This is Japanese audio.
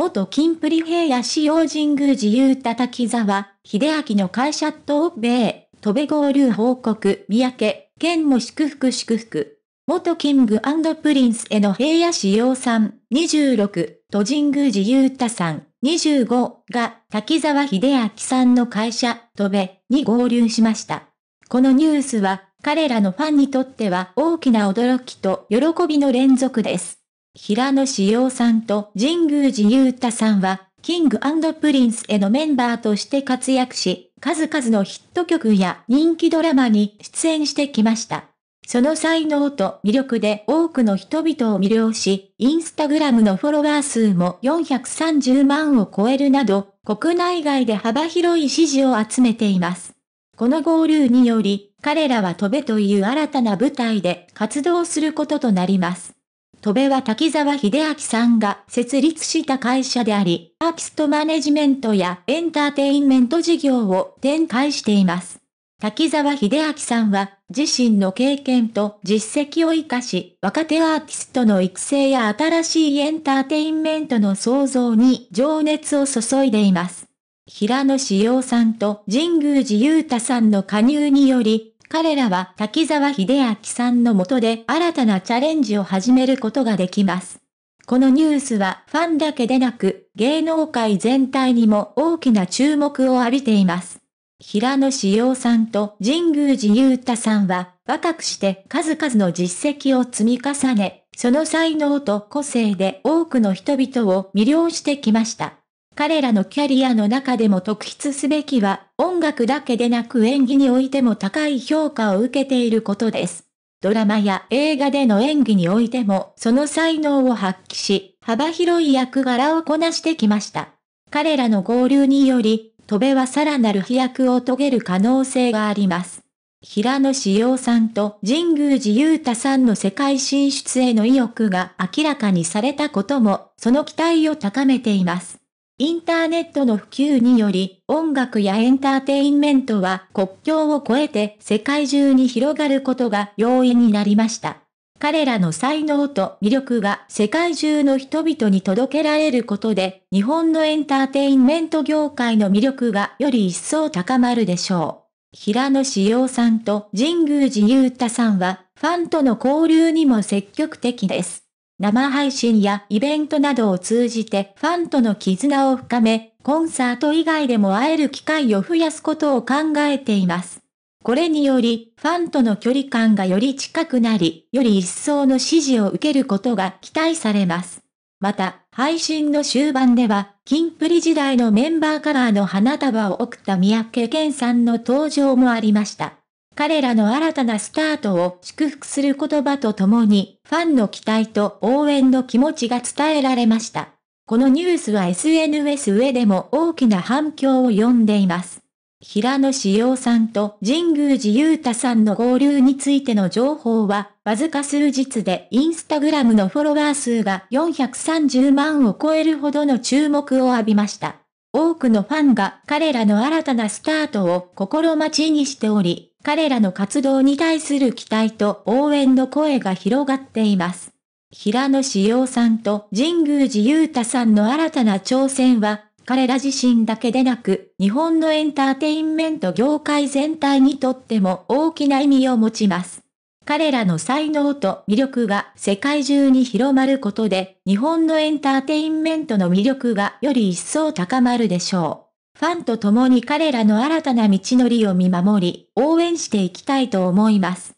元金プリ平野使用神宮自由叩き沢、秀明の会社と米、戸部合流報告、三宅、県も祝福祝福。元キングプリンスへの平野志陽さん、26、都神宮自由太さん、25が滝沢秀明さんの会社、戸部に合流しました。このニュースは、彼らのファンにとっては大きな驚きと喜びの連続です。平野志陽さんと神宮寺勇太さんは、キングプリンスへのメンバーとして活躍し、数々のヒット曲や人気ドラマに出演してきました。その才能と魅力で多くの人々を魅了し、インスタグラムのフォロワー数も430万を超えるなど、国内外で幅広い支持を集めています。この合流により、彼らは飛べという新たな舞台で活動することとなります。戸部は滝沢秀明さんが設立した会社であり、アーティストマネジメントやエンターテインメント事業を展開しています。滝沢秀明さんは、自身の経験と実績を活かし、若手アーティストの育成や新しいエンターテインメントの創造に情熱を注いでいます。平野志陽さんと神宮寺勇太さんの加入により、彼らは滝沢秀明さんの下で新たなチャレンジを始めることができます。このニュースはファンだけでなく、芸能界全体にも大きな注目を浴びています。平野志耀さんと神宮寺勇太さんは、若くして数々の実績を積み重ね、その才能と個性で多くの人々を魅了してきました。彼らのキャリアの中でも特筆すべきは、音楽だけでなく演技においても高い評価を受けていることです。ドラマや映画での演技においても、その才能を発揮し、幅広い役柄をこなしてきました。彼らの合流により、戸部はさらなる飛躍を遂げる可能性があります。平野志耀さんと神宮寺雄太さんの世界進出への意欲が明らかにされたことも、その期待を高めています。インターネットの普及により、音楽やエンターテインメントは国境を越えて世界中に広がることが容易になりました。彼らの才能と魅力が世界中の人々に届けられることで、日本のエンターテインメント業界の魅力がより一層高まるでしょう。平野志陽さんと神宮寺勇太さんは、ファンとの交流にも積極的です。生配信やイベントなどを通じてファンとの絆を深め、コンサート以外でも会える機会を増やすことを考えています。これにより、ファンとの距離感がより近くなり、より一層の支持を受けることが期待されます。また、配信の終盤では、キンプリ時代のメンバーカラーの花束を贈った三宅健さんの登場もありました。彼らの新たなスタートを祝福する言葉とともに、ファンの期待と応援の気持ちが伝えられました。このニュースは SNS 上でも大きな反響を呼んでいます。平野志陽さんと神宮寺勇太さんの合流についての情報は、わずか数日でインスタグラムのフォロワー数が430万を超えるほどの注目を浴びました。多くのファンが彼らの新たなスタートを心待ちにしており、彼らの活動に対する期待と応援の声が広がっています。平野志陽さんと神宮寺勇太さんの新たな挑戦は、彼ら自身だけでなく、日本のエンターテインメント業界全体にとっても大きな意味を持ちます。彼らの才能と魅力が世界中に広まることで、日本のエンターテインメントの魅力がより一層高まるでしょう。ファンと共に彼らの新たな道のりを見守り、応援していきたいと思います。